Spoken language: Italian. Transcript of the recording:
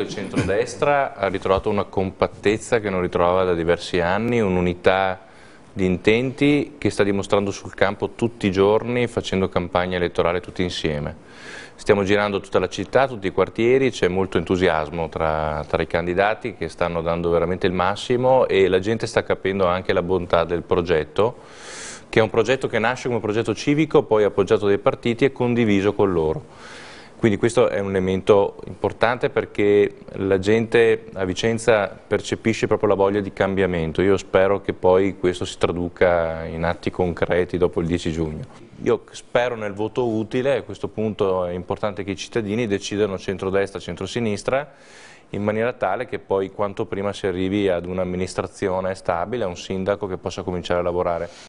Il centrodestra ha ritrovato una compattezza che non ritrovava da diversi anni, un'unità di intenti che sta dimostrando sul campo tutti i giorni facendo campagna elettorale tutti insieme. Stiamo girando tutta la città, tutti i quartieri, c'è molto entusiasmo tra, tra, i candidati che stanno dando veramente il massimo e la gente sta capendo anche la bontà del progetto, che è un progetto che nasce come progetto civico, poi appoggiato dai partiti e condiviso con loro. Quindi questo è un elemento importante perché la gente a Vicenza percepisce proprio la voglia di cambiamento. Io spero che poi questo si traduca in atti concreti dopo il 10 giugno. Io spero nel voto utile, a questo punto è importante che i cittadini decidano centrodestra, centrosinistra, in maniera tale che poi quanto prima si arrivi ad un'amministrazione stabile, a un sindaco che possa cominciare a lavorare.